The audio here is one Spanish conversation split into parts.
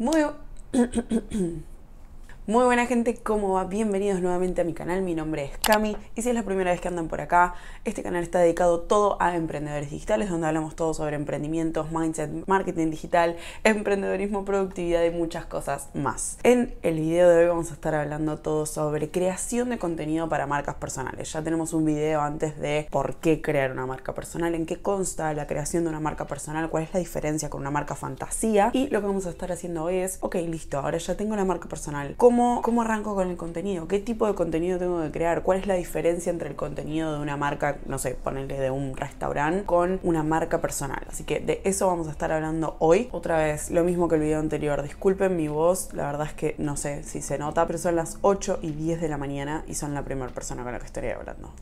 morreu. Muy buena gente, ¿cómo va? Bienvenidos nuevamente a mi canal, mi nombre es Cami y si es la primera vez que andan por acá, este canal está dedicado todo a emprendedores digitales, donde hablamos todo sobre emprendimientos, mindset, marketing digital, emprendedorismo, productividad y muchas cosas más. En el video de hoy vamos a estar hablando todo sobre creación de contenido para marcas personales. Ya tenemos un video antes de por qué crear una marca personal, en qué consta la creación de una marca personal, cuál es la diferencia con una marca fantasía y lo que vamos a estar haciendo hoy es, ok, listo, ahora ya tengo la marca personal, ¿cómo, arranco con el contenido? ¿Qué tipo de contenido tengo que crear? ¿Cuál es la diferencia entre el contenido de una marca, no sé, ponerle de un restaurante con una marca personal? Así que de eso vamos a estar hablando hoy. Otra vez, lo mismo que el video anterior. Disculpen mi voz, la verdad es que no sé si se nota, pero son las 8 y 10 de la mañana y son la primera persona con la que estoy hablando.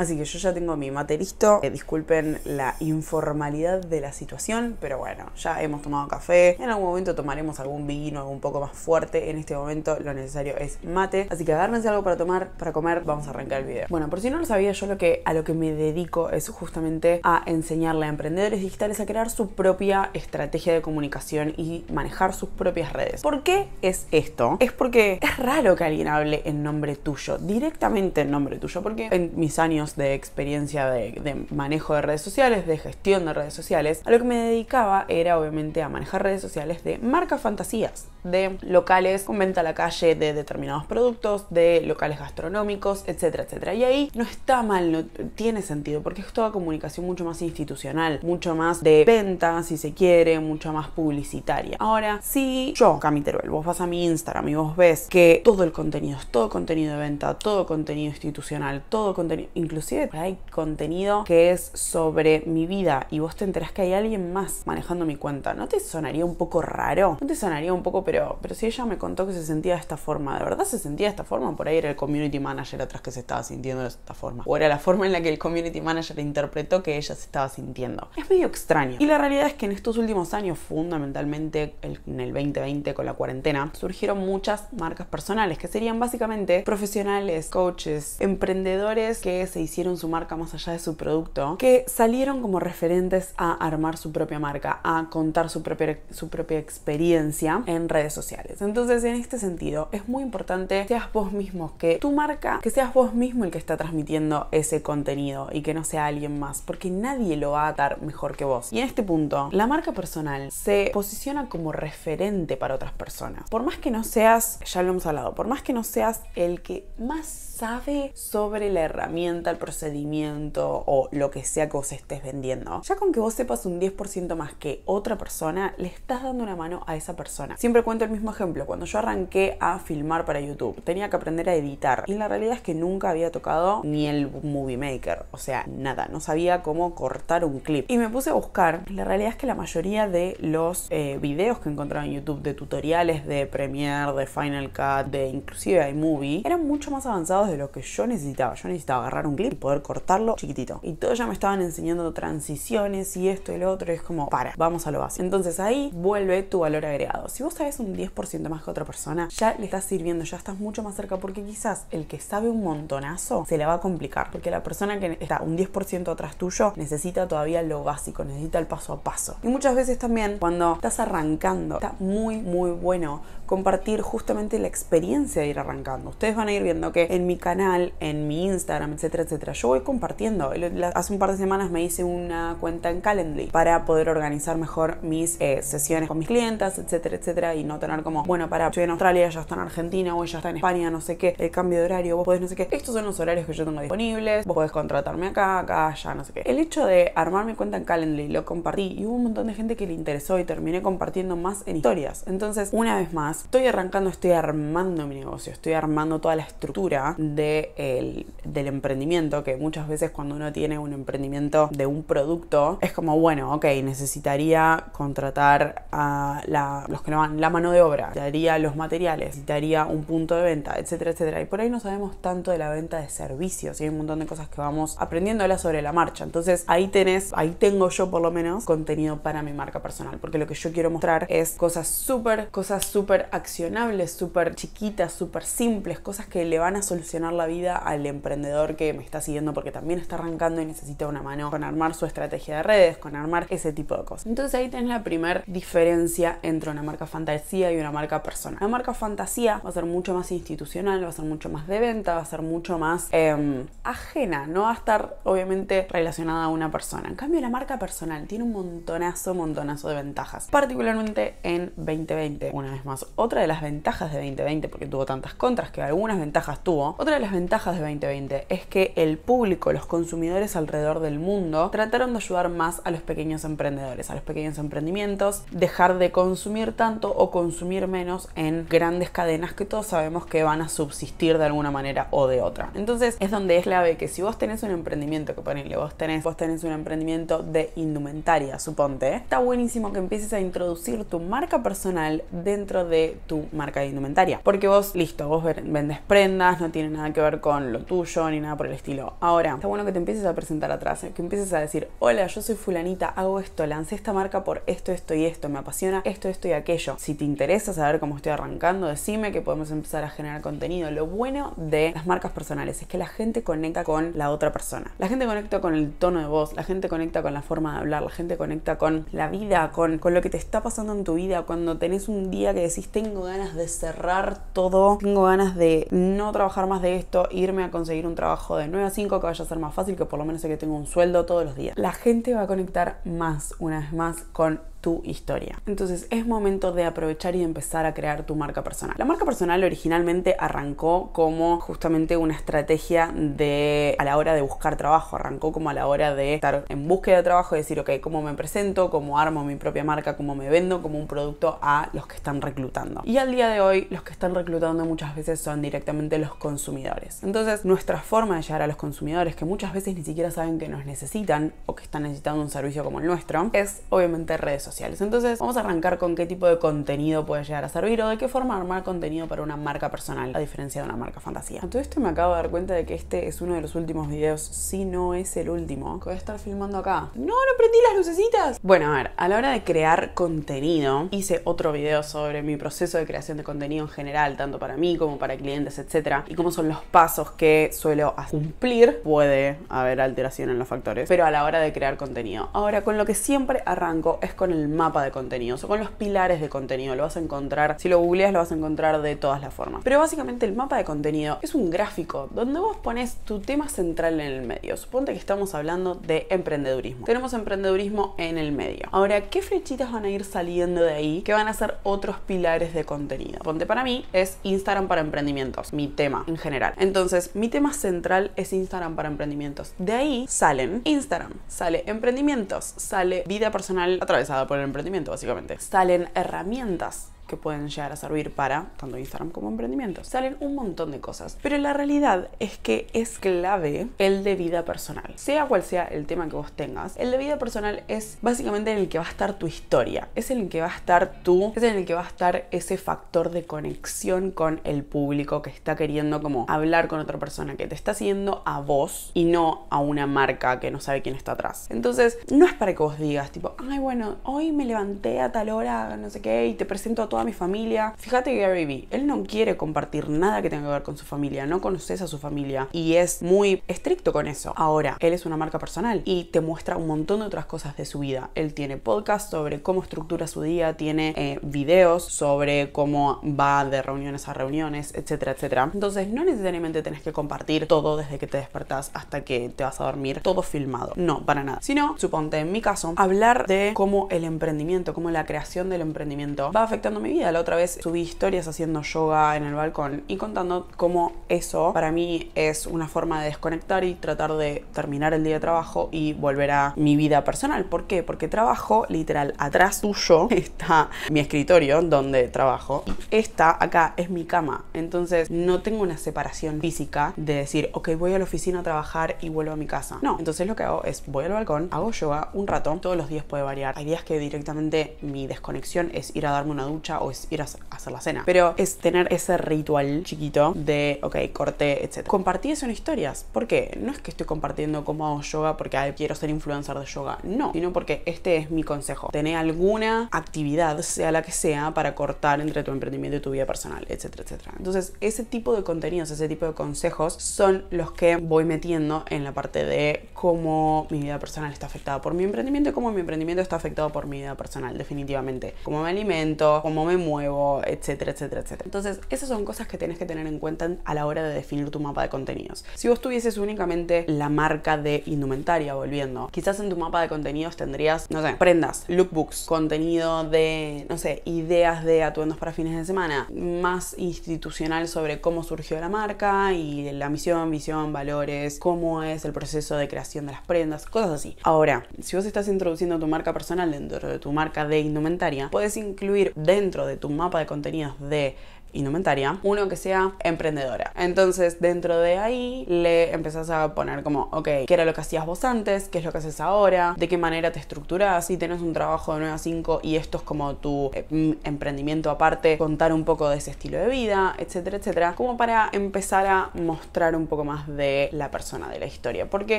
Así que yo ya tengo mi mate listo. Eh, disculpen la informalidad de la situación, pero bueno, ya hemos tomado café. En algún momento tomaremos algún vino, algo un poco más fuerte. En este momento lo necesario es mate. Así que agárrense algo para tomar, para comer. Vamos a arrancar el video. Bueno, por si no lo sabía, yo lo que, a lo que me dedico es justamente a enseñarle a emprendedores digitales a crear su propia estrategia de comunicación y manejar sus propias redes. ¿Por qué es esto? Es porque es raro que alguien hable en nombre tuyo, directamente en nombre tuyo, porque en mis años de experiencia de, manejo de redes sociales, de gestión de redes sociales, a lo que me dedicaba era obviamente a manejar redes sociales de marcas fantasías, de locales con venta a la calle de determinados productos, de locales gastronómicos, etcétera, etcétera. Y ahí no está mal, no tiene sentido, porque es toda comunicación mucho más institucional, mucho más de venta, si se quiere, mucho más publicitaria. Ahora, si yo, Teruel, vos vas a mi Instagram y vos ves que todo el contenido es todo contenido de venta, todo contenido institucional, todo contenido, incluso inclusive hay contenido que es sobre mi vida y vos te enterás que hay alguien más manejando mi cuenta. ¿No te sonaría un poco raro? ¿No te sonaría un poco, pero, pero si ella me contó que se sentía de esta forma, ¿de verdad se sentía de esta forma? Por ahí era el community manager atrás que se estaba sintiendo de esta forma. O era la forma en la que el community manager interpretó que ella se estaba sintiendo. Es medio extraño. Y la realidad es que en estos últimos años, fundamentalmente en el 2020 con la cuarentena, surgieron muchas marcas personales que serían básicamente profesionales, coaches, emprendedores que se hicieron hicieron su marca más allá de su producto, que salieron como referentes a armar su propia marca, a contar su propia, su propia experiencia en redes sociales. Entonces, en este sentido, es muy importante que seas vos mismo, que tu marca, que seas vos mismo el que está transmitiendo ese contenido y que no sea alguien más, porque nadie lo va a dar mejor que vos. Y en este punto, la marca personal se posiciona como referente para otras personas. Por más que no seas, ya lo hemos hablado, por más que no seas el que más sabe sobre la herramienta procedimiento o lo que sea que vos estés vendiendo. Ya con que vos sepas un 10% más que otra persona, le estás dando una mano a esa persona. Siempre cuento el mismo ejemplo. Cuando yo arranqué a filmar para YouTube, tenía que aprender a editar. Y la realidad es que nunca había tocado ni el Movie Maker. O sea, nada. No sabía cómo cortar un clip. Y me puse a buscar. La realidad es que la mayoría de los eh, videos que encontraba en YouTube de tutoriales de Premiere, de Final Cut, de inclusive iMovie, eran mucho más avanzados de lo que yo necesitaba. Yo necesitaba agarrar un y poder cortarlo chiquitito. Y todos ya me estaban enseñando transiciones y esto y lo otro. es como, para, vamos a lo básico. Entonces ahí vuelve tu valor agregado. Si vos sabes un 10% más que otra persona, ya le estás sirviendo, ya estás mucho más cerca porque quizás el que sabe un montonazo se la va a complicar. Porque la persona que está un 10% atrás tuyo necesita todavía lo básico, necesita el paso a paso. Y muchas veces también cuando estás arrancando, está muy, muy bueno compartir justamente la experiencia de ir arrancando. Ustedes van a ir viendo que en mi canal, en mi Instagram, etcétera, yo voy compartiendo. Hace un par de semanas me hice una cuenta en Calendly para poder organizar mejor mis eh, sesiones con mis clientas, etcétera, etcétera, y no tener como, bueno, para, estoy en Australia, ya está en Argentina, o ya está en España, no sé qué, el cambio de horario, vos podés no sé qué. Estos son los horarios que yo tengo disponibles, vos podés contratarme acá, acá, allá, no sé qué. El hecho de armar mi cuenta en Calendly, lo compartí y hubo un montón de gente que le interesó y terminé compartiendo más en historias. Entonces, una vez más, estoy arrancando, estoy armando mi negocio, estoy armando toda la estructura de del emprendimiento que muchas veces cuando uno tiene un emprendimiento de un producto, es como, bueno, ok, necesitaría contratar a los que no van, la mano de obra, daría los materiales, daría un punto de venta, etcétera, etcétera. Y por ahí no sabemos tanto de la venta de servicios y hay un montón de cosas que vamos la sobre la marcha. Entonces ahí tenés, ahí tengo yo por lo menos contenido para mi marca personal, porque lo que yo quiero mostrar es cosas súper, cosas súper accionables, súper chiquitas, súper simples, cosas que le van a solucionar la vida al emprendedor que me está siguiendo porque también está arrancando y necesita una mano con armar su estrategia de redes, con armar ese tipo de cosas. Entonces ahí tenés la primera diferencia entre una marca fantasía y una marca personal. La marca fantasía va a ser mucho más institucional, va a ser mucho más de venta, va a ser mucho más em, ajena, no va a estar obviamente relacionada a una persona. En cambio la marca personal tiene un montonazo, montonazo de ventajas, particularmente en 2020. Una vez más, otra de las ventajas de 2020, porque tuvo tantas contras que algunas ventajas tuvo, otra de las ventajas de 2020 es que el público, los consumidores alrededor del mundo, trataron de ayudar más a los pequeños emprendedores, a los pequeños emprendimientos, dejar de consumir tanto o consumir menos en grandes cadenas que todos sabemos que van a subsistir de alguna manera o de otra. Entonces es donde es clave que si vos tenés un emprendimiento, que ponele, vos tenés, vos tenés un emprendimiento de indumentaria, suponte, está buenísimo que empieces a introducir tu marca personal dentro de tu marca de indumentaria. Porque vos, listo, vos vendes prendas, no tiene nada que ver con lo tuyo ni nada por el estilo Ahora, está bueno que te empieces a presentar atrás, eh, que empieces a decir, hola, yo soy fulanita, hago esto, lancé esta marca por esto, esto y esto, me apasiona esto, esto y aquello. Si te interesa saber cómo estoy arrancando, decime que podemos empezar a generar contenido. Lo bueno de las marcas personales es que la gente conecta con la otra persona. La gente conecta con el tono de voz, la gente conecta con la forma de hablar, la gente conecta con la vida, con, con lo que te está pasando en tu vida, cuando tenés un día que decís, tengo ganas de cerrar todo, tengo ganas de no trabajar más de esto, irme a conseguir un trabajo de nuevo a 5 que vaya a ser más fácil, que por lo menos sé que tengo un sueldo todos los días. La gente va a conectar más, una vez más, con tu historia. Entonces es momento de aprovechar y empezar a crear tu marca personal. La marca personal originalmente arrancó como justamente una estrategia de a la hora de buscar trabajo, arrancó como a la hora de estar en búsqueda de trabajo y decir, ok, ¿cómo me presento? ¿Cómo armo mi propia marca? ¿Cómo me vendo como un producto a los que están reclutando? Y al día de hoy los que están reclutando muchas veces son directamente los consumidores. Entonces nuestra forma de llegar a los consumidores que muchas veces ni siquiera saben que nos necesitan o que están necesitando un servicio como el nuestro es obviamente redes entonces, vamos a arrancar con qué tipo de contenido puede llegar a servir o de qué forma armar contenido para una marca personal, a diferencia de una marca fantasía. entonces todo esto me acabo de dar cuenta de que este es uno de los últimos videos, si no es el último, que voy a estar filmando acá. ¡No, no prendí las lucecitas! Bueno, a ver, a la hora de crear contenido, hice otro video sobre mi proceso de creación de contenido en general, tanto para mí como para clientes, etcétera, y cómo son los pasos que suelo cumplir. Puede haber alteración en los factores, pero a la hora de crear contenido. Ahora, con lo que siempre arranco es con el mapa de contenidos o con los pilares de contenido. Lo vas a encontrar, si lo googleas, lo vas a encontrar de todas las formas. Pero básicamente el mapa de contenido es un gráfico donde vos pones tu tema central en el medio. Suponte que estamos hablando de emprendedurismo. Tenemos emprendedurismo en el medio. Ahora, ¿qué flechitas van a ir saliendo de ahí que van a ser otros pilares de contenido? Ponte para mí es Instagram para emprendimientos, mi tema en general. Entonces, mi tema central es Instagram para emprendimientos. De ahí salen Instagram, sale emprendimientos, sale vida personal atravesada por el emprendimiento, básicamente. Salen herramientas que pueden llegar a servir para tanto Instagram como emprendimiento. Salen un montón de cosas, pero la realidad es que es clave el de vida personal. Sea cual sea el tema que vos tengas, el de vida personal es básicamente en el que va a estar tu historia, es en el que va a estar tú, es en el que va a estar ese factor de conexión con el público que está queriendo como hablar con otra persona, que te está siguiendo a vos y no a una marca que no sabe quién está atrás. Entonces, no es para que vos digas tipo, ay bueno, hoy me levanté a tal hora, no sé qué, y te presento a toda a mi familia. Fíjate que Gary Vee, él no quiere compartir nada que tenga que ver con su familia, no conoces a su familia y es muy estricto con eso. Ahora, él es una marca personal y te muestra un montón de otras cosas de su vida. Él tiene podcast sobre cómo estructura su día, tiene eh, videos sobre cómo va de reuniones a reuniones, etcétera, etcétera. Entonces, no necesariamente tenés que compartir todo desde que te despertás hasta que te vas a dormir, todo filmado. No, para nada. Sino, suponte en mi caso, hablar de cómo el emprendimiento, cómo la creación del emprendimiento va afectando mi vida. La otra vez subí historias haciendo yoga en el balcón y contando cómo eso para mí es una forma de desconectar y tratar de terminar el día de trabajo y volver a mi vida personal. ¿Por qué? Porque trabajo literal atrás tuyo está mi escritorio donde trabajo esta acá es mi cama. Entonces no tengo una separación física de decir, ok, voy a la oficina a trabajar y vuelvo a mi casa. No, entonces lo que hago es voy al balcón, hago yoga un rato, todos los días puede variar. Hay días que directamente mi desconexión es ir a darme una ducha o es ir a hacer la cena, pero es tener ese ritual chiquito de, ok, corte, etc. Compartir eso en historias. ¿Por qué? No es que estoy compartiendo cómo hago yoga porque quiero ser influencer de yoga, no, sino porque este es mi consejo. Tener alguna actividad, sea la que sea, para cortar entre tu emprendimiento y tu vida personal, etcétera, etcétera. Entonces, ese tipo de contenidos, ese tipo de consejos son los que voy metiendo en la parte de cómo mi vida personal está afectada por mi emprendimiento y cómo mi emprendimiento está afectado por mi vida personal, definitivamente. Cómo me alimento, cómo me muevo, etcétera, etcétera, etcétera. Entonces, esas son cosas que tienes que tener en cuenta a la hora de definir tu mapa de contenidos. Si vos tuvieses únicamente la marca de indumentaria, volviendo, quizás en tu mapa de contenidos tendrías, no sé, prendas, lookbooks, contenido de, no sé, ideas de atuendos para fines de semana, más institucional sobre cómo surgió la marca y la misión, visión, valores, cómo es el proceso de creación de las prendas, cosas así. Ahora, si vos estás introduciendo tu marca personal dentro de tu marca de indumentaria, puedes incluir dentro dentro de tu mapa de contenidos de indumentaria, uno que sea emprendedora. Entonces, dentro de ahí le empezás a poner como, ok, ¿qué era lo que hacías vos antes? ¿Qué es lo que haces ahora? ¿De qué manera te estructuras Si tenés un trabajo de 9 a 5 y esto es como tu eh, mm, emprendimiento aparte, contar un poco de ese estilo de vida, etcétera, etcétera, como para empezar a mostrar un poco más de la persona, de la historia. Porque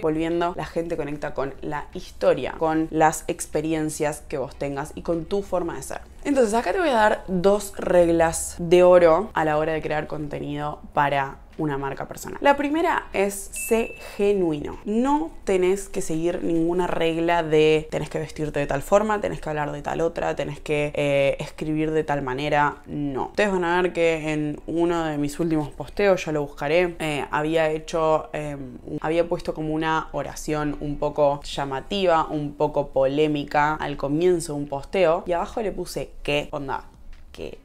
volviendo, la gente conecta con la historia, con las experiencias que vos tengas y con tu forma de ser. Entonces acá te voy a dar dos reglas de oro a la hora de crear contenido para una marca personal. La primera es ser genuino. No tenés que seguir ninguna regla de tenés que vestirte de tal forma, tenés que hablar de tal otra, tenés que eh, escribir de tal manera. No. Ustedes van a ver que en uno de mis últimos posteos, ya lo buscaré, eh, había hecho, em, había puesto como una oración un poco llamativa, un poco polémica al comienzo de un posteo y abajo le puse que onda, que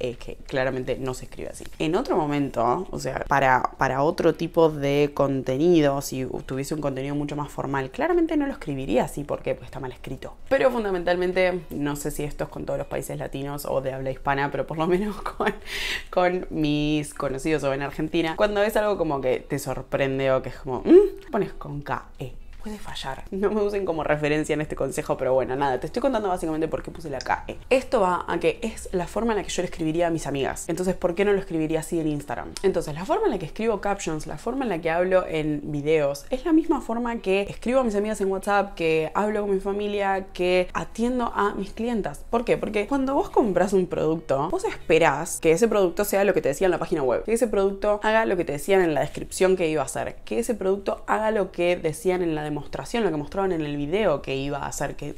es que claramente no se escribe así. En otro momento, o sea, para, para otro tipo de contenido, si tuviese un contenido mucho más formal, claramente no lo escribiría así porque pues, está mal escrito. Pero fundamentalmente, no sé si esto es con todos los países latinos o de habla hispana, pero por lo menos con, mis conocidos o en Argentina, cuando ves algo como que te sorprende o que es como, mm, pones con ke puede fallar. No me usen como referencia en este consejo, pero bueno, nada, te estoy contando básicamente por qué puse la KE. Esto va a que es la forma en la que yo le escribiría a mis amigas. Entonces, ¿por qué no lo escribiría así en Instagram? Entonces, la forma en la que escribo captions, la forma en la que hablo en videos, es la misma forma que escribo a mis amigas en WhatsApp, que hablo con mi familia, que atiendo a mis clientas. ¿Por qué? Porque cuando vos compras un producto, vos esperás que ese producto sea lo que te decía en la página web, que ese producto haga lo que te decían en la descripción que iba a hacer, que ese producto haga lo que decían en la demostración, lo que mostraron en el video que iba a hacer, que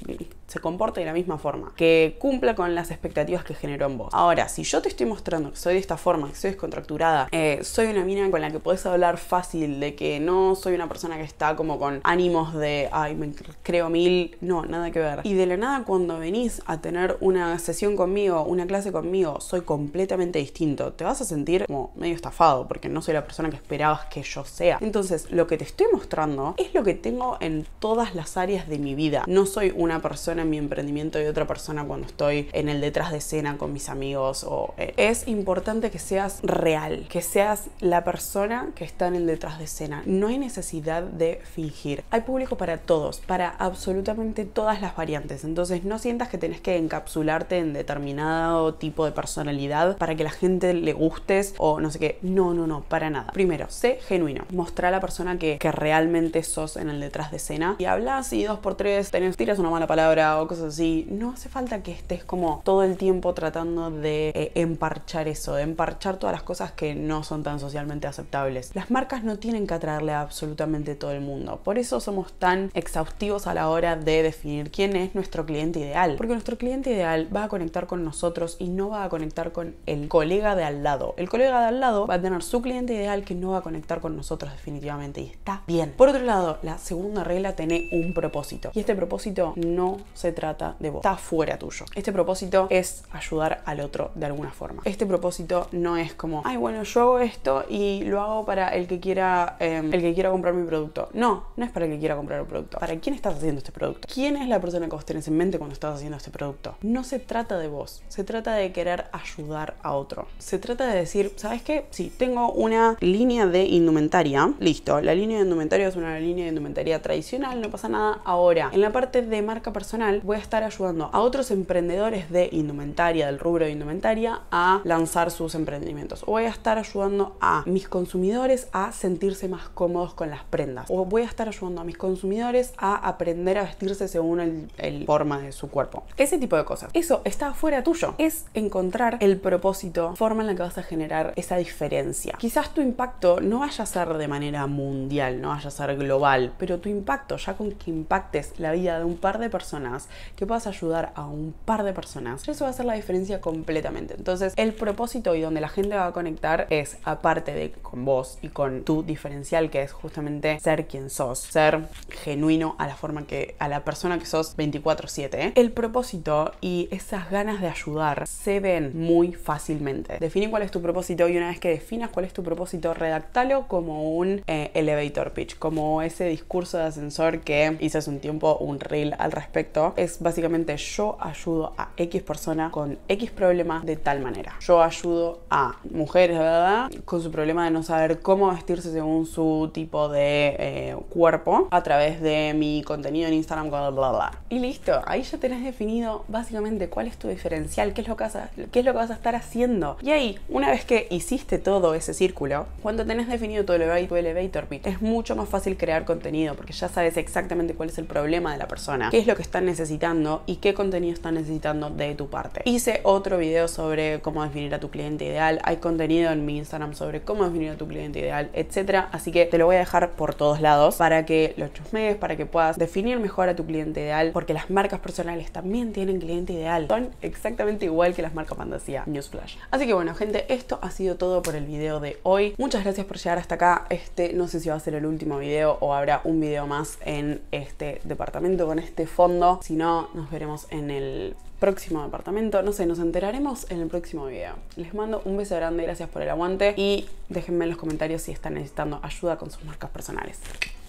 se comporte de la misma forma, que cumpla con las expectativas que generó en vos. Ahora, si yo te estoy mostrando que soy de esta forma, que soy descontracturada, eh, soy una mina con la que podés hablar fácil, de que no soy una persona que está como con ánimos de, ay, me creo mil, no, nada que ver. Y de la nada cuando venís a tener una sesión conmigo, una clase conmigo, soy completamente distinto, te vas a sentir como medio estafado, porque no soy la persona que esperabas que yo sea. Entonces, lo que te estoy mostrando es lo que tengo en todas las áreas de mi vida. No soy una persona mi emprendimiento y otra persona cuando estoy en el detrás de escena con mis amigos. O, eh, Es importante que seas real, que seas la persona que está en el detrás de escena. No hay necesidad de fingir. Hay público para todos, para absolutamente todas las variantes. Entonces no sientas que tenés que encapsularte en determinado tipo de personalidad para que la gente le gustes o no sé qué. No, no, no, para nada. Primero, sé genuino. Mostrá a la persona que, que realmente sos en el detrás de escena y hablas y dos por tres, tenés, tiras una mala palabra, o cosas así, no hace falta que estés como todo el tiempo tratando de eh, emparchar eso, de emparchar todas las cosas que no son tan socialmente aceptables. Las marcas no tienen que atraerle a absolutamente todo el mundo. Por eso somos tan exhaustivos a la hora de definir quién es nuestro cliente ideal. Porque nuestro cliente ideal va a conectar con nosotros y no va a conectar con el colega de al lado. El colega de al lado va a tener su cliente ideal que no va a conectar con nosotros definitivamente y está bien. Por otro lado, la segunda regla tiene un propósito. Y este propósito no se trata de vos. Está fuera tuyo. Este propósito es ayudar al otro de alguna forma. Este propósito no es como, ay, bueno, yo hago esto y lo hago para el que quiera, em, el que quiera comprar mi producto. No, no es para el que quiera comprar el producto. ¿Para quién estás haciendo este producto? ¿Quién es la persona que vos tenés en mente cuando estás haciendo este producto? No se trata de vos. Se trata de querer ayudar a otro. Se trata de decir, ¿sabes qué? Si sí, tengo una línea de indumentaria, listo. La línea de indumentaria es una línea de indumentaria tradicional, no pasa nada. Ahora, en la parte de marca personal, voy a estar ayudando a otros emprendedores de indumentaria, del rubro de indumentaria, a lanzar sus emprendimientos. voy a estar ayudando a mis consumidores a sentirse más cómodos con las prendas. O voy a estar ayudando a mis consumidores a aprender a vestirse según el forma de su cuerpo. Ese tipo de cosas. Eso está fuera tuyo. Es encontrar el propósito, forma en la que vas a generar esa diferencia. Quizás tu impacto no vaya a ser de manera mundial, no vaya a ser global, pero tu impacto, ya con que impactes la vida de un par de personas, que puedas ayudar a un par de personas, eso va a hacer la diferencia completamente. Entonces, el propósito y donde la gente va a conectar es, aparte de con vos y con tu diferencial, que es justamente ser quien sos, ser genuino a la forma que, a la persona que sos 24/7, el propósito y esas ganas de ayudar se ven muy fácilmente. Define cuál es tu propósito y una vez que definas cuál es tu propósito, redactalo como un eh, elevator pitch, como ese discurso de ascensor que hice hace un tiempo un reel al respecto es básicamente yo ayudo a X persona con X problema de tal manera. Yo ayudo a mujeres ¿verdad? con su problema de no saber cómo vestirse según su tipo de eh, cuerpo a través de mi contenido en Instagram, bla, bla, bla. Y listo, ahí ya tenés definido básicamente cuál es tu diferencial, qué es lo que vas a, qué es lo que vas a estar haciendo. Y ahí, una vez que hiciste todo ese círculo, cuando tenés definido tu elevator, tu elevator pitch, es mucho más fácil crear contenido porque ya sabes exactamente cuál es el problema de la persona, qué es lo que está en necesitando y qué contenido están necesitando de tu parte. Hice otro video sobre cómo definir a tu cliente ideal, hay contenido en mi Instagram sobre cómo definir a tu cliente ideal, etcétera, así que te lo voy a dejar por todos lados para que lo chusmees, para que puedas definir mejor a tu cliente ideal, porque las marcas personales también tienen cliente ideal, son exactamente igual que las marcas fantasía Newsflash. Así que bueno, gente, esto ha sido todo por el video de hoy. Muchas gracias por llegar hasta acá. Este no sé si va a ser el último video o habrá un video más en este departamento con este fondo si no, nos veremos en el próximo departamento. No sé, nos enteraremos en el próximo video. Les mando un beso grande, gracias por el aguante y déjenme en los comentarios si están necesitando ayuda con sus marcas personales.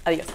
Adiós.